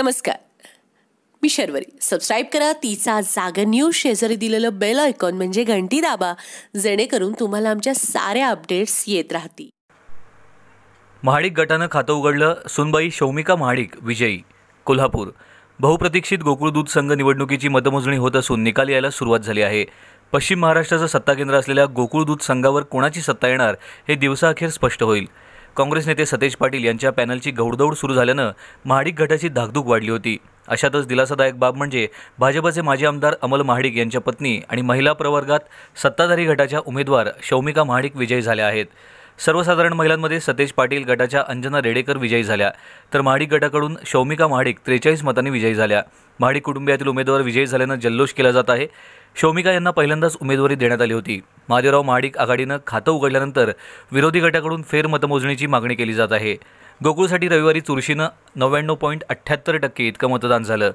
नमस्कार मी शर्वरी सबस्क्राईब करा तिचा जागा न्यूज शेजारी दिलेलं बेल आयकॉन म्हणजे घंटी दाबा जेणेकरून तुम्हाला आमच्या साऱ्या अपडेट्स येत राहतील महाडिक गटानं खातं उघडलं सुनबाई शौमिका महाडिक विजयी कोल्हापूर बहुप्रतीक्षित गोकुळ दूध संघ निवडणुकीची मतमोजणी होत असून निकाल यायला सुरुवात झाली आहे पश्चिम महाराष्ट्राचं सत्ता असलेल्या गोकुळ दूध संघावर कोणाची सत्ता येणार हे दिवसाअखेर स्पष्ट होईल काँग्रेस नेते सतेज पाटील यांच्या पॅनलची गौडदौड सुरू झाल्यानं महाडिक गटाची धाकधूक वाढली होती अशातच दिलासादायक बाब म्हणजे भाजपाचे माजी आमदार अमल महाडिक यांच्या पत्नी आणि महिला प्रवर्गात सत्ताधारी गटाच्या उमेदवार शौमिका महाडिक विजयी झाल्या आहेत सर्वसाधारण महिलांमध्ये सतेज पाटील गटाच्या अंजना रेडेकर विजयी झाल्या तर महाडिक गटाकडून शौमिका महाडिक त्रेचाळीस मतांनी विजयी झाल्या महाडिक कुटुंबियातील उमेदवार विजयी झाल्यानं जल्लोष केला जात आहे शौमिका यांना पहिल्यांदाच उमेदवारी देण्यात आली होती महादेवराव महाडिक आघाडीनं खातं उघडल्यानंतर विरोधी गटाकडून फेरमतमोजणीची मागणी केली जात आहे गोकुळसाठी रविवारी चुरशीनं नव्याण्णव पॉईंट अठ्ठ्याहत्तर टक्के इतकं मतदान झालं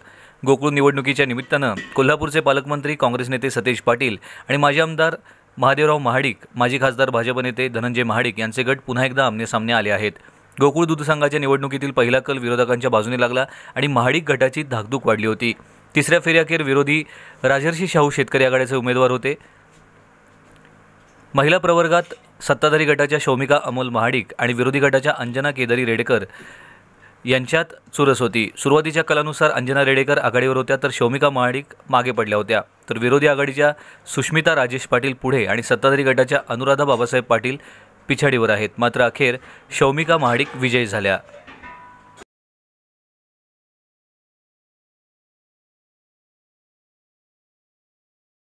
गोकुळ निवडणुकीच्या निमित्तानं कोल्हापूरचे पालकमंत्री काँग्रेस नेते सतेज पाटील आणि माजी आमदार महादेवराव महाडिक माजी खासदार भाजप नेते धनंजय महाडिक यांचे गट पुन्हा एकदा आमनेसामने आले आहेत गोकुळ दूधसंघाच्या निवडणुकीतील पहिला कल विरोधकांच्या बाजूने लागला आणि महाडिक गटाची धाकधूक वाढली होती तिसऱ्या फेऱ्याखेर विरोधी राजर्षी शाहू शेतकरी आघाडीचे उमेदवार होते महिला प्रवर्गात सत्ताधारी गटाच्या शौमिका अमोल महाडिक आणि विरोधी गटाच्या अंजना केदारी रेडेकर यांच्यात चुरस होती सुरुवातीच्या कलानुसार अंजना रेडेकर आघाडीवर होत्या तर शौमिका महाडिक मागे पडल्या होत्या तर विरोधी आघाडीच्या सुष्मिता राजेश पाटील पुढे आणि सत्ताधारी गटाच्या अनुराधा बाबासाहेब पाटील पिछाडीवर आहेत मात्र अखेर शौमिका महाडिक विजयी झाल्या